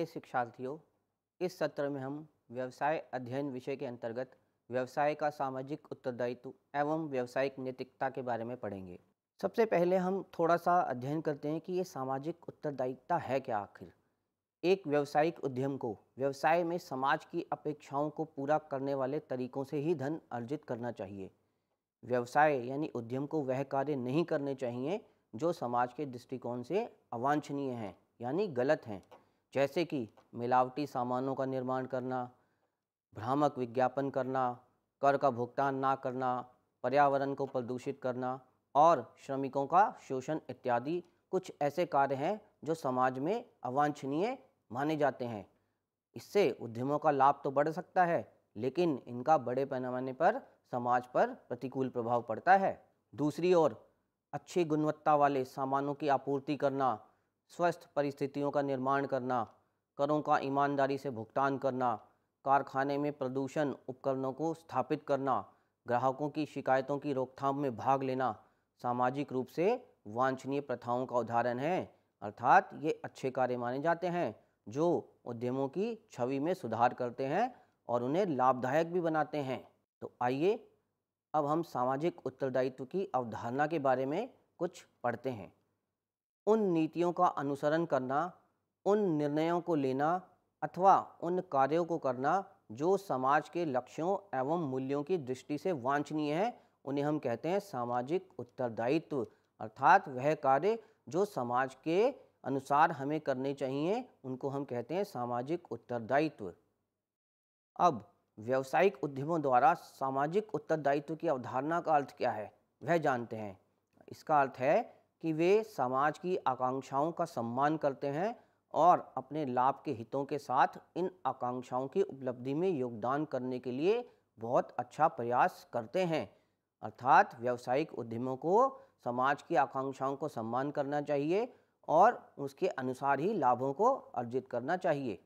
प्रिय शिक्षार्थियों इस सत्र में हम व्यवसाय अध्ययन विषय के अंतर्गत व्यवसाय का सामाजिक उत्तरदायित्व एवं व्यवसायिक नैतिकता के बारे में पढ़ेंगे सबसे पहले हम थोड़ा सा अध्ययन करते हैं कि ये सामाजिक उत्तरदायित्व है क्या आखिर एक व्यवसायिक उद्यम को व्यवसाय में समाज की अपेक्षाओं को पूरा करने वाले तरीकों से ही धन अर्जित करना चाहिए व्यवसाय यानी उद्यम को वह कार्य नहीं करने चाहिए जो समाज के दृष्टिकोण से अवांछनीय हैं यानी गलत हैं जैसे कि मिलावटी सामानों का निर्माण करना भ्रामक विज्ञापन करना कर का भुगतान ना करना पर्यावरण को प्रदूषित करना और श्रमिकों का शोषण इत्यादि कुछ ऐसे कार्य हैं जो समाज में अवांछनीय माने जाते हैं इससे उद्यमों का लाभ तो बढ़ सकता है लेकिन इनका बड़े पैमाने पर समाज पर प्रतिकूल प्रभाव पड़ता है दूसरी ओर अच्छी गुणवत्ता वाले सामानों की आपूर्ति करना स्वस्थ परिस्थितियों का निर्माण करना करों का ईमानदारी से भुगतान करना कारखाने में प्रदूषण उपकरणों को स्थापित करना ग्राहकों की शिकायतों की रोकथाम में भाग लेना सामाजिक रूप से वांछनीय प्रथाओं का उदाहरण है अर्थात ये अच्छे कार्य माने जाते हैं जो उद्यमों की छवि में सुधार करते हैं और उन्हें लाभदायक भी बनाते हैं तो आइए अब हम सामाजिक उत्तरदायित्व की अवधारणा के बारे में कुछ पढ़ते हैं उन नीतियों का अनुसरण करना उन निर्णयों को लेना अथवा उन कार्यों को करना जो समाज के लक्ष्यों एवं मूल्यों की दृष्टि से वांछनीय है उन्हें हम कहते हैं सामाजिक उत्तरदायित्व अर्थात वह कार्य जो समाज के अनुसार हमें करने चाहिए उनको हम कहते हैं सामाजिक उत्तरदायित्व अब व्यवसायिक उद्यमों द्वारा सामाजिक उत्तरदायित्व की अवधारणा का अर्थ क्या है वह जानते हैं इसका अर्थ है कि वे समाज की आकांक्षाओं का सम्मान करते हैं और अपने लाभ के हितों के साथ इन आकांक्षाओं की उपलब्धि में योगदान करने के लिए बहुत अच्छा प्रयास करते हैं अर्थात व्यावसायिक उद्यमों को समाज की आकांक्षाओं को सम्मान करना चाहिए और उसके अनुसार ही लाभों को अर्जित करना चाहिए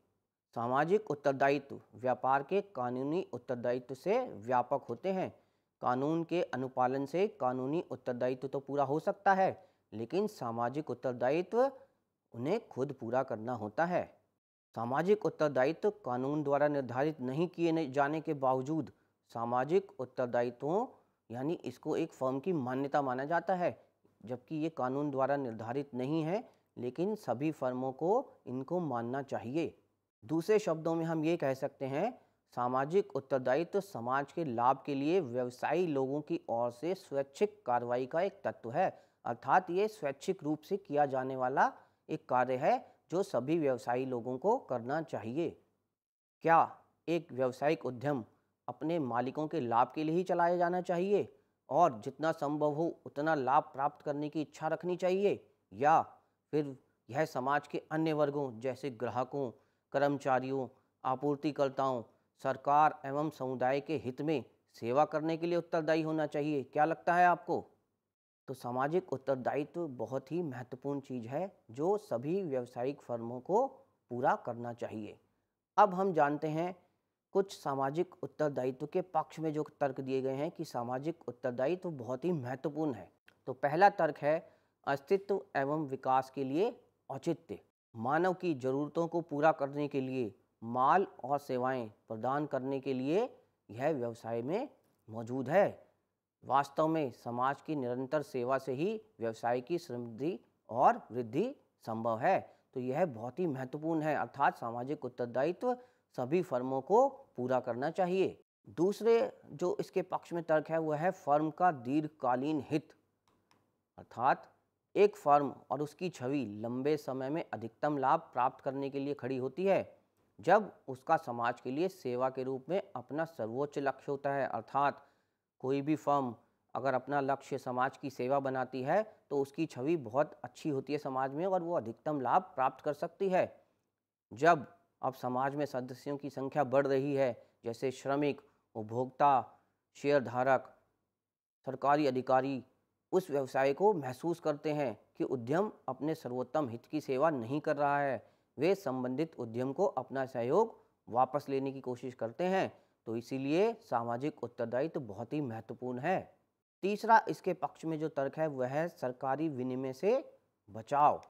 सामाजिक उत्तरदायित्व व्यापार के कानूनी उत्तरदायित्व से व्यापक होते हैं कानून के अनुपालन से कानूनी उत्तरदायित्व तो पूरा हो सकता है लेकिन सामाजिक उत्तरदायित्व उन्हें खुद पूरा करना होता है सामाजिक उत्तरदायित्व कानून द्वारा निर्धारित नहीं किए जाने के बावजूद सामाजिक उत्तरदायित्वों यानी इसको एक फर्म की मान्यता माना जाता है जबकि ये कानून द्वारा निर्धारित नहीं है लेकिन सभी फर्मों को इनको मानना चाहिए दूसरे शब्दों में हम ये कह सकते हैं सामाजिक उत्तरदायित्व समाज के लाभ के लिए व्यवसायी लोगों की ओर से स्वैच्छिक कार्रवाई का एक तत्व है अर्थात ये स्वैच्छिक रूप से किया जाने वाला एक कार्य है जो सभी व्यवसायी लोगों को करना चाहिए क्या एक व्यावसायिक उद्यम अपने मालिकों के लाभ के लिए ही चलाया जाना चाहिए और जितना संभव हो उतना लाभ प्राप्त करने की इच्छा रखनी चाहिए या फिर यह समाज के अन्य वर्गों जैसे ग्राहकों कर्मचारियों आपूर्तिकर्ताओं सरकार एवं समुदाय के हित में सेवा करने के लिए उत्तरदायी होना चाहिए क्या लगता है आपको तो सामाजिक उत्तरदायित्व बहुत ही महत्वपूर्ण चीज़ है जो सभी व्यवसायिक फर्मों को पूरा करना चाहिए अब हम जानते हैं कुछ सामाजिक उत्तरदायित्व के पक्ष में जो तर्क दिए गए हैं कि सामाजिक उत्तरदायित्व बहुत ही महत्वपूर्ण है तो पहला तर्क है अस्तित्व एवं विकास के लिए औचित्य मानव की ज़रूरतों को पूरा करने के लिए माल और सेवाएं प्रदान करने के लिए यह व्यवसाय में मौजूद है वास्तव में समाज की निरंतर सेवा से ही व्यवसाय की समृद्धि और वृद्धि संभव है तो यह बहुत ही महत्वपूर्ण है अर्थात सामाजिक उत्तरदायित्व सभी फर्मों को पूरा करना चाहिए दूसरे जो इसके पक्ष में तर्क है वह है फर्म का दीर्घकालीन हित अर्थात एक फर्म और उसकी छवि लंबे समय में अधिकतम लाभ प्राप्त करने के लिए खड़ी होती है जब उसका समाज के लिए सेवा के रूप में अपना सर्वोच्च लक्ष्य होता है अर्थात कोई भी फर्म अगर अपना लक्ष्य समाज की सेवा बनाती है तो उसकी छवि बहुत अच्छी होती है समाज में और वो अधिकतम लाभ प्राप्त कर सकती है जब अब समाज में सदस्यों की संख्या बढ़ रही है जैसे श्रमिक उपभोक्ता शेयरधारक सरकारी अधिकारी उस व्यवसाय को महसूस करते हैं कि उद्यम अपने सर्वोत्तम हित की सेवा नहीं कर रहा है वे संबंधित उद्यम को अपना सहयोग वापस लेने की कोशिश करते हैं तो इसीलिए सामाजिक उत्तरदायित्व तो बहुत ही महत्वपूर्ण है तीसरा इसके पक्ष में जो तर्क है वह है सरकारी विनिमय से बचाव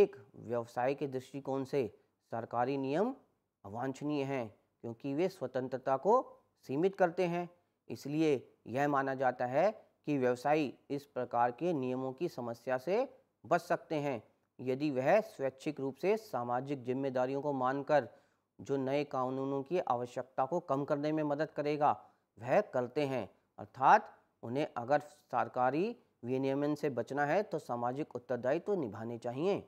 एक व्यवसाय के दृष्टिकोण से सरकारी नियम अवांछनीय हैं क्योंकि वे स्वतंत्रता को सीमित करते हैं इसलिए यह माना जाता है कि व्यवसायी इस प्रकार के नियमों की समस्या से बच सकते हैं यदि वह स्वैच्छिक रूप से सामाजिक जिम्मेदारियों को मानकर जो नए कानूनों की आवश्यकता को कम करने में मदद करेगा वह करते हैं अर्थात उन्हें अगर सरकारी विनियमन से बचना है तो सामाजिक उत्तरदायित्व तो निभाने चाहिए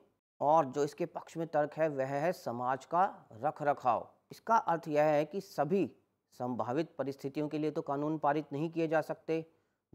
और जो इसके पक्ष में तर्क है वह है समाज का रख रखाव इसका अर्थ यह है कि सभी संभावित परिस्थितियों के लिए तो कानून पारित नहीं किए जा सकते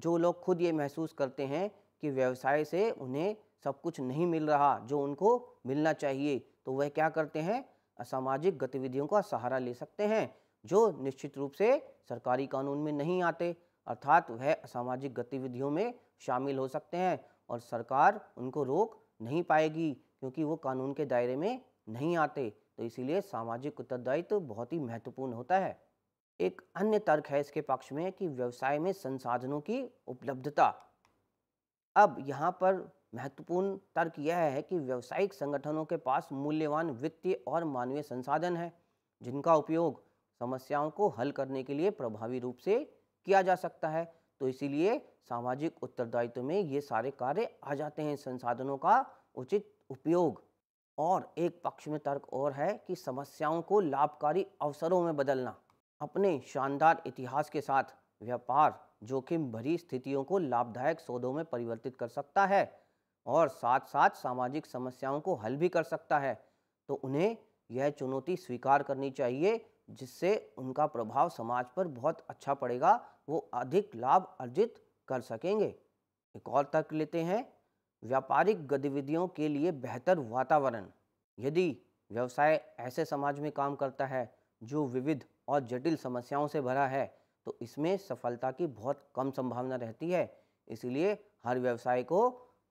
जो लोग खुद ये महसूस करते हैं कि व्यवसाय से उन्हें सब कुछ नहीं मिल रहा जो उनको मिलना चाहिए तो वह क्या करते हैं असामाजिक गतिविधियों का सहारा ले सकते हैं जो निश्चित रूप से सरकारी कानून में नहीं आते अर्थात वह असामाजिक गतिविधियों में शामिल हो सकते हैं और सरकार उनको रोक नहीं पाएगी क्योंकि वो कानून के दायरे में नहीं आते तो इसीलिए सामाजिक उत्तरदायित्व तो बहुत ही महत्वपूर्ण होता है एक अन्य तर्क है इसके पक्ष में कि व्यवसाय में संसाधनों की उपलब्धता अब यहाँ पर महत्वपूर्ण तर्क यह है कि व्यावसायिक संगठनों के पास मूल्यवान वित्तीय और मानवीय संसाधन है जिनका उपयोग समस्याओं को हल करने के लिए प्रभावी रूप से किया जा सकता है तो इसीलिए सामाजिक उत्तरदायित्व में ये सारे कार्य आ जाते हैं संसाधनों का उचित उपयोग और एक पक्ष में तर्क और है कि समस्याओं को लाभकारी अवसरों में बदलना अपने शानदार इतिहास के साथ व्यापार जोखिम भरी स्थितियों को लाभदायक सौदों में परिवर्तित कर सकता है और साथ साथ सामाजिक समस्याओं को हल भी कर सकता है तो उन्हें यह चुनौती स्वीकार करनी चाहिए जिससे उनका प्रभाव समाज पर बहुत अच्छा पड़ेगा वो अधिक लाभ अर्जित कर सकेंगे एक और तर्क लेते हैं व्यापारिक गतिविधियों के लिए बेहतर वातावरण यदि व्यवसाय ऐसे समाज में काम करता है जो विविध और जटिल समस्याओं से भरा है तो इसमें सफलता की बहुत कम संभावना रहती है इसलिए हर व्यवसाय को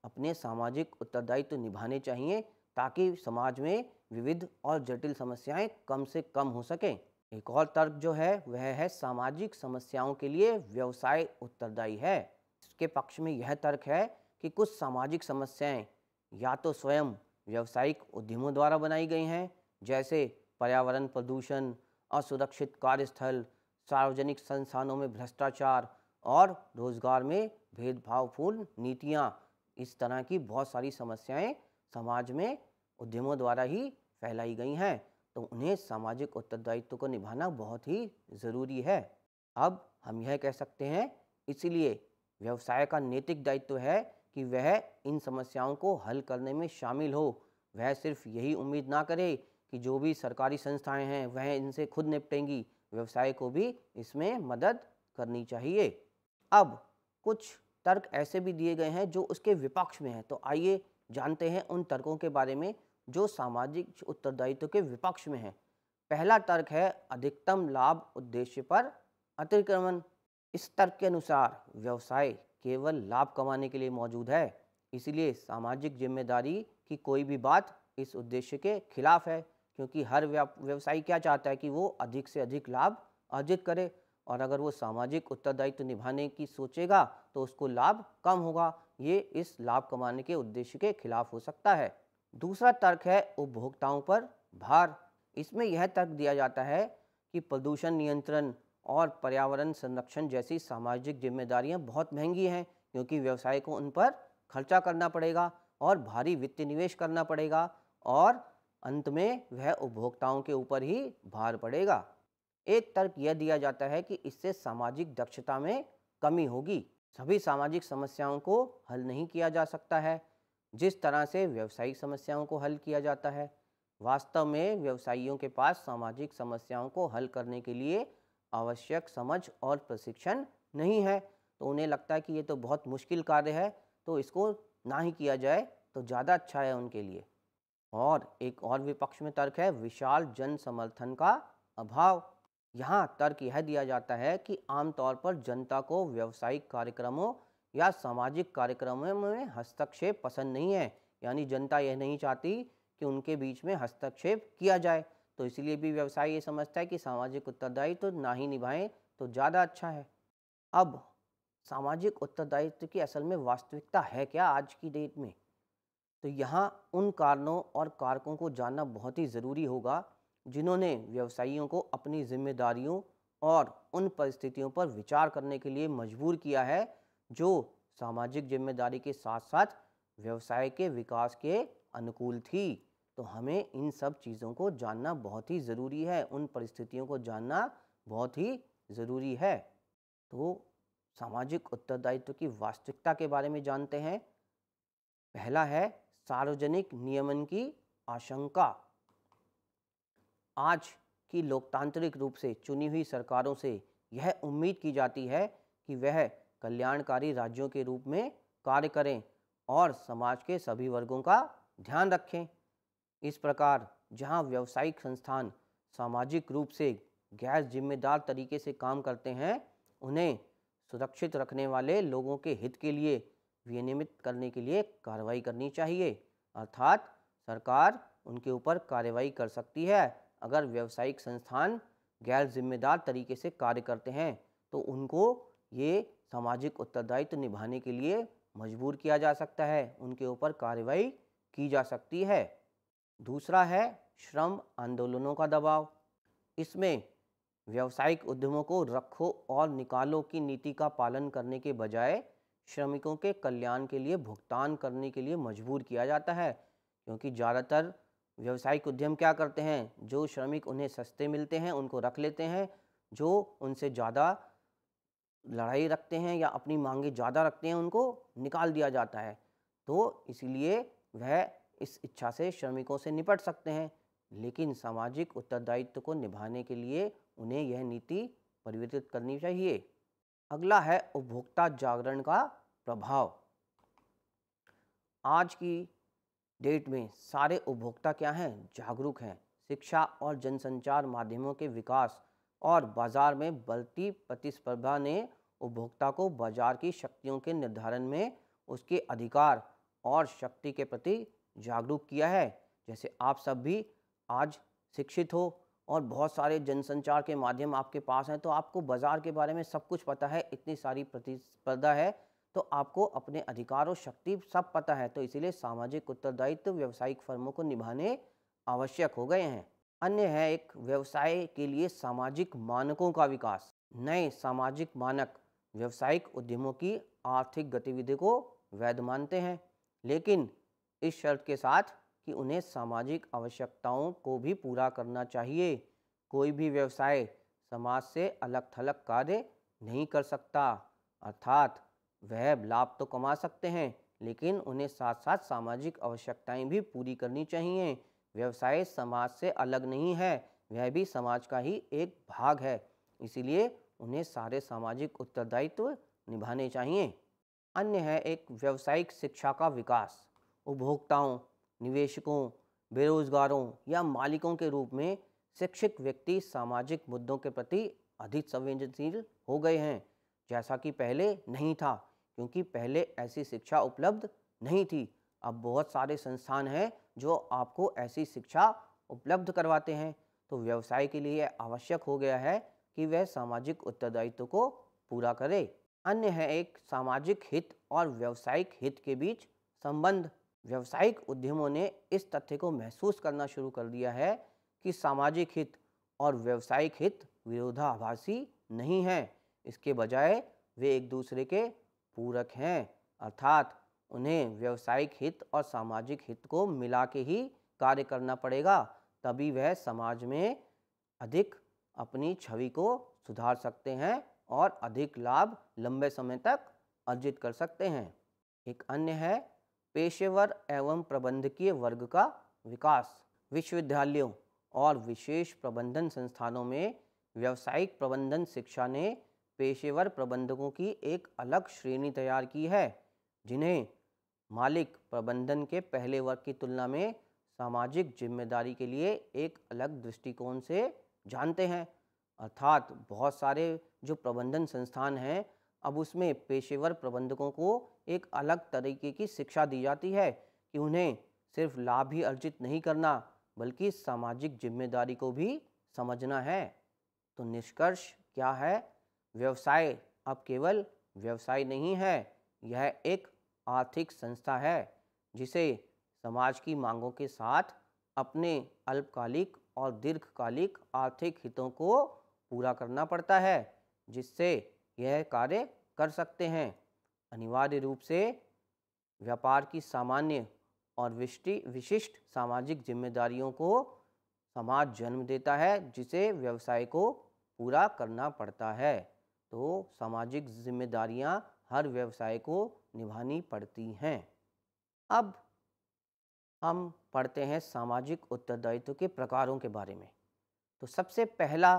अपने सामाजिक उत्तरदायित्व तो निभाने चाहिए ताकि समाज में विविध और जटिल समस्याएं कम से कम हो सकें एक और तर्क जो है वह है सामाजिक समस्याओं के लिए व्यवसाय उत्तरदायी है इसके पक्ष में यह तर्क है कि कुछ सामाजिक समस्याएं या तो स्वयं व्यावसायिक उद्यमों द्वारा बनाई गई हैं जैसे पर्यावरण प्रदूषण असुरक्षित कार्यस्थल सार्वजनिक संस्थानों में भ्रष्टाचार और रोजगार में भेदभावपूर्ण नीतियाँ इस तरह की बहुत सारी समस्याएं समाज में उद्यमों द्वारा ही फैलाई गई हैं तो उन्हें सामाजिक उत्तरदायित्व को निभाना बहुत ही ज़रूरी है अब हम यह कह सकते हैं इसलिए व्यवसाय का नैतिक दायित्व है कि वह इन समस्याओं को हल करने में शामिल हो वह सिर्फ यही उम्मीद ना करे कि जो भी सरकारी संस्थाएं हैं वह इनसे खुद निपटेंगी व्यवसाय को भी इसमें मदद करनी चाहिए अब कुछ तर्क ऐसे भी दिए गए हैं जो उसके विपक्ष में हैं तो आइए जानते हैं उन तर्कों के बारे में जो सामाजिक उत्तरदायित्व के विपक्ष में है पहला तर्क है अधिकतम लाभ उद्देश्य पर अतिक्रमण इस तर्क के अनुसार व्यवसाय केवल लाभ कमाने के लिए मौजूद है इसलिए सामाजिक जिम्मेदारी की कोई भी बात इस उद्देश्य के खिलाफ है क्योंकि हर व्यवसायी क्या चाहता है कि वो अधिक से अधिक लाभ अर्जित करे और अगर वो सामाजिक उत्तरदायित्व निभाने की सोचेगा तो उसको लाभ कम होगा ये इस लाभ कमाने के उद्देश्य के खिलाफ हो सकता है दूसरा तर्क है उपभोक्ताओं पर भार इसमें यह तर्क दिया जाता है कि प्रदूषण नियंत्रण और पर्यावरण संरक्षण जैसी सामाजिक जिम्मेदारियां बहुत महंगी हैं क्योंकि व्यवसाय को उन पर खर्चा करना पड़ेगा और भारी वित्तीय निवेश करना पड़ेगा और अंत में वह उपभोक्ताओं के ऊपर ही भार पड़ेगा एक तर्क यह दिया जाता है कि इससे सामाजिक दक्षता में कमी होगी सभी सामाजिक समस्याओं को हल नहीं किया जा सकता है जिस तरह से व्यवसायिक समस्याओं को हल किया जाता है वास्तव में व्यवसायियों के पास सामाजिक समस्याओं को हल करने के लिए आवश्यक समझ और प्रशिक्षण नहीं है तो उन्हें लगता है कि ये तो बहुत मुश्किल कार्य है तो इसको ना ही किया जाए तो ज़्यादा अच्छा है उनके लिए और एक और विपक्ष में तर्क है विशाल जन समर्थन का अभाव यहाँ तर्क यह दिया जाता है कि आमतौर पर जनता को व्यावसायिक कार्यक्रमों या सामाजिक कार्यक्रमों में हस्तक्षेप पसंद नहीं है यानी जनता यह नहीं चाहती कि उनके बीच में हस्तक्षेप किया जाए तो इसलिए भी व्यवसाय ये समझता है कि सामाजिक उत्तरदायित्व तो ना ही निभाएं तो ज़्यादा अच्छा है अब सामाजिक उत्तरदायित्व की असल में वास्तविकता है क्या आज की डेट में तो यहाँ उन कारणों और कारकों को जानना बहुत ही ज़रूरी होगा जिन्होंने व्यवसायियों को अपनी जिम्मेदारियों और उन परिस्थितियों पर विचार करने के लिए मजबूर किया है जो सामाजिक जिम्मेदारी के साथ साथ व्यवसाय के विकास के अनुकूल थी तो हमें इन सब चीज़ों को जानना बहुत ही ज़रूरी है उन परिस्थितियों को जानना बहुत ही ज़रूरी है तो सामाजिक उत्तरदायित्व की वास्तविकता के बारे में जानते हैं पहला है सार्वजनिक नियमन की आशंका आज की लोकतांत्रिक रूप से चुनी हुई सरकारों से यह उम्मीद की जाती है कि वह कल्याणकारी राज्यों के रूप में कार्य करें और समाज के सभी वर्गों का ध्यान रखें इस प्रकार जहां व्यावसायिक संस्थान सामाजिक रूप से गैर जिम्मेदार तरीके से काम करते हैं उन्हें सुरक्षित रखने वाले लोगों के हित के लिए विनियमित करने के लिए कार्रवाई करनी चाहिए अर्थात सरकार उनके ऊपर कार्रवाई कर सकती है अगर व्यावसायिक संस्थान गैर जिम्मेदार तरीके से कार्य करते हैं तो उनको ये सामाजिक उत्तरदायित्व निभाने के लिए मजबूर किया जा सकता है उनके ऊपर कार्रवाई की जा सकती है दूसरा है श्रम आंदोलनों का दबाव इसमें व्यावसायिक उद्यमों को रखो और निकालो की नीति का पालन करने के बजाय श्रमिकों के कल्याण के लिए भुगतान करने के लिए मजबूर किया जाता है क्योंकि ज़्यादातर व्यावसायिक उद्यम क्या करते हैं जो श्रमिक उन्हें सस्ते मिलते हैं उनको रख लेते हैं जो उनसे ज़्यादा लड़ाई रखते हैं या अपनी मांगे ज़्यादा रखते हैं उनको निकाल दिया जाता है तो इसलिए वह इस इच्छा से श्रमिकों से निपट सकते हैं लेकिन सामाजिक उत्तरदायित्व को निभाने के लिए उन्हें यह नीति परिवर्तित करनी चाहिए अगला है उपभोक्ता जागरण का प्रभाव आज की डेट में सारे उपभोक्ता क्या हैं जागरूक हैं शिक्षा और जनसंचार माध्यमों के विकास और बाजार में बढ़ती प्रतिस्पर्धा ने उपभोक्ता को बाजार की शक्तियों के निर्धारण में उसके अधिकार और शक्ति के प्रति जागरूक किया है जैसे आप सब भी आज शिक्षित हो और बहुत सारे जनसंचार के माध्यम आपके पास हैं तो आपको बाज़ार के बारे में सब कुछ पता है इतनी सारी प्रतिस्पर्धा है तो आपको अपने अधिकार और शक्ति सब पता है तो इसीलिए सामाजिक उत्तरदायित्व व्यवसायिक व्यावसायिक फर्मों को निभाने आवश्यक हो गए हैं अन्य है एक व्यवसाय के लिए सामाजिक मानकों का विकास नए सामाजिक मानक व्यवसायिक उद्यमों की आर्थिक गतिविधि को वैध मानते हैं लेकिन इस शर्त के साथ कि उन्हें सामाजिक आवश्यकताओं को भी पूरा करना चाहिए कोई भी व्यवसाय समाज से अलग थलग कार्य नहीं कर सकता अर्थात वह लाभ तो कमा सकते हैं लेकिन उन्हें साथ साथ सामाजिक आवश्यकताएं भी पूरी करनी चाहिए व्यवसाय समाज से अलग नहीं है वह भी समाज का ही एक भाग है इसीलिए उन्हें सारे सामाजिक उत्तरदायित्व निभाने चाहिए अन्य है एक व्यावसायिक शिक्षा का विकास उपभोक्ताओं निवेशकों बेरोजगारों या मालिकों के रूप में शिक्षित व्यक्ति सामाजिक मुद्दों के प्रति अधिक संवेदनशील हो गए हैं जैसा कि पहले नहीं था क्योंकि पहले ऐसी शिक्षा उपलब्ध नहीं थी अब बहुत सारे संस्थान हैं जो आपको ऐसी शिक्षा उपलब्ध करवाते हैं तो व्यवसाय के लिए आवश्यक हो गया है कि वह सामाजिक उत्तरदायित्व को पूरा करे अन्य है एक सामाजिक हित और व्यावसायिक हित के बीच संबंध व्यावसायिक उद्यमों ने इस तथ्य को महसूस करना शुरू कर दिया है कि सामाजिक हित और व्यावसायिक हित विरोधाभासी नहीं हैं इसके बजाय वे एक दूसरे के पूरक हैं अर्थात उन्हें व्यवसायिक हित और सामाजिक हित को मिला के ही कार्य करना पड़ेगा तभी वह समाज में अधिक अपनी छवि को सुधार सकते हैं और अधिक लाभ लंबे समय तक अर्जित कर सकते हैं एक अन्य है पेशेवर एवं प्रबंधकीय वर्ग का विकास विश्वविद्यालयों और विशेष प्रबंधन संस्थानों में व्यावसायिक प्रबंधन शिक्षा ने पेशेवर प्रबंधकों की एक अलग श्रेणी तैयार की है जिन्हें मालिक प्रबंधन के पहले वर्ग की तुलना में सामाजिक जिम्मेदारी के लिए एक अलग दृष्टिकोण से जानते हैं अर्थात बहुत सारे जो प्रबंधन संस्थान हैं अब उसमें पेशेवर प्रबंधकों को एक अलग तरीके की शिक्षा दी जाती है कि उन्हें सिर्फ लाभ ही अर्जित नहीं करना बल्कि सामाजिक जिम्मेदारी को भी समझना है तो निष्कर्ष क्या है व्यवसाय अब केवल व्यवसाय नहीं है यह एक आर्थिक संस्था है जिसे समाज की मांगों के साथ अपने अल्पकालिक और दीर्घकालिक आर्थिक हितों को पूरा करना पड़ता है जिससे यह कार्य कर सकते हैं अनिवार्य रूप से व्यापार की सामान्य और विष्टि विशिष्ट सामाजिक जिम्मेदारियों को समाज जन्म देता है जिसे व्यवसाय को पूरा करना पड़ता है तो सामाजिक जिम्मेदारियां हर व्यवसाय को निभानी पड़ती हैं अब हम पढ़ते हैं सामाजिक उत्तरदायित्व के प्रकारों के बारे में तो सबसे पहला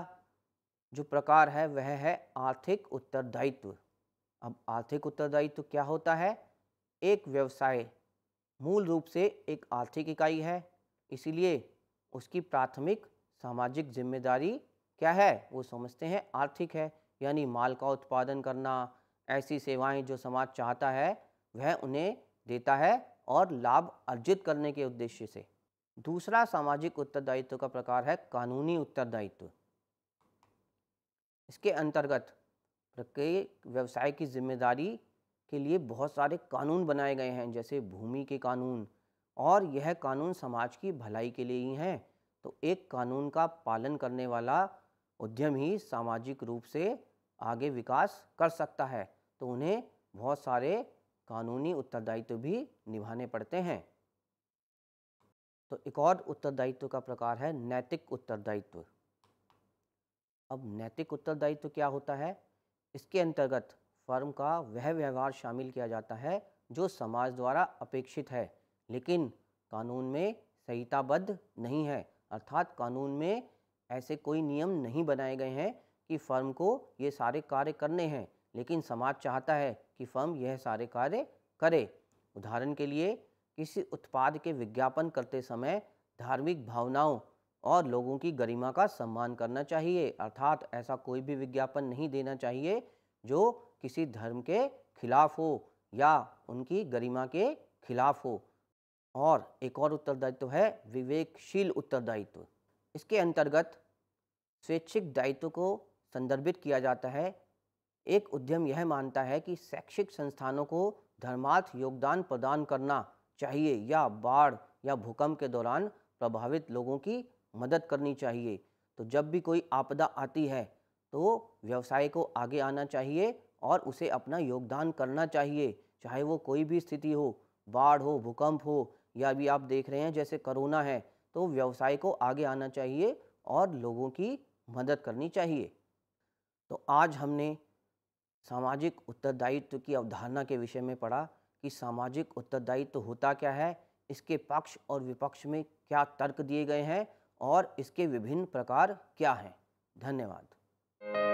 जो प्रकार है वह है आर्थिक उत्तरदायित्व अब आर्थिक उत्तरदायित्व क्या होता है एक व्यवसाय मूल रूप से एक आर्थिक इकाई है इसीलिए उसकी प्राथमिक सामाजिक जिम्मेदारी क्या है वो समझते हैं आर्थिक है यानी माल का उत्पादन करना ऐसी सेवाएं जो समाज चाहता है वह उन्हें देता है और लाभ अर्जित करने के उद्देश्य से दूसरा सामाजिक उत्तरदायित्व का प्रकार है कानूनी उत्तरदायित्व इसके अंतर्गत प्रत्येक व्यवसाय की जिम्मेदारी के लिए बहुत सारे कानून बनाए गए हैं जैसे भूमि के कानून और यह कानून समाज की भलाई के लिए ही हैं तो एक कानून का पालन करने वाला उद्यम ही सामाजिक रूप से आगे विकास कर सकता है तो उन्हें बहुत सारे कानूनी उत्तरदायित्व भी निभाने पड़ते हैं तो एक और उत्तरदायित्व का प्रकार है नैतिक उत्तरदायित्व अब नैतिक उत्तरदायित्व क्या होता है इसके अंतर्गत फर्म का वह व्यवहार शामिल किया जाता है जो समाज द्वारा अपेक्षित है लेकिन कानून में संहिताबद्ध नहीं है अर्थात कानून में ऐसे कोई नियम नहीं बनाए गए हैं कि फर्म को ये सारे कार्य करने हैं लेकिन समाज चाहता है कि फर्म यह सारे कार्य करे उदाहरण के लिए किसी उत्पाद के विज्ञापन करते समय धार्मिक भावनाओं और लोगों की गरिमा का सम्मान करना चाहिए अर्थात ऐसा कोई भी विज्ञापन नहीं देना चाहिए जो किसी धर्म के खिलाफ हो या उनकी गरिमा के खिलाफ हो और एक और उत्तरदायित्व है विवेकशील उत्तरदायित्व इसके अंतर्गत स्वैच्छिक दायित्व को संदर्भित किया जाता है एक उद्यम यह मानता है कि शैक्षिक संस्थानों को धर्मार्थ योगदान प्रदान करना चाहिए या बाढ़ या भूकंप के दौरान प्रभावित लोगों की मदद करनी चाहिए तो जब भी कोई आपदा आती है तो व्यवसाय को आगे आना चाहिए और उसे अपना योगदान करना चाहिए चाहे वो कोई भी स्थिति हो बाढ़ हो भूकंप हो या अभी आप देख रहे हैं जैसे कोरोना है तो व्यवसाय को आगे आना चाहिए और लोगों की मदद करनी चाहिए तो आज हमने सामाजिक उत्तरदायित्व की अवधारणा के विषय में पढ़ा कि सामाजिक उत्तरदायित्व होता क्या है इसके पक्ष और विपक्ष में क्या तर्क दिए गए हैं और इसके विभिन्न प्रकार क्या हैं धन्यवाद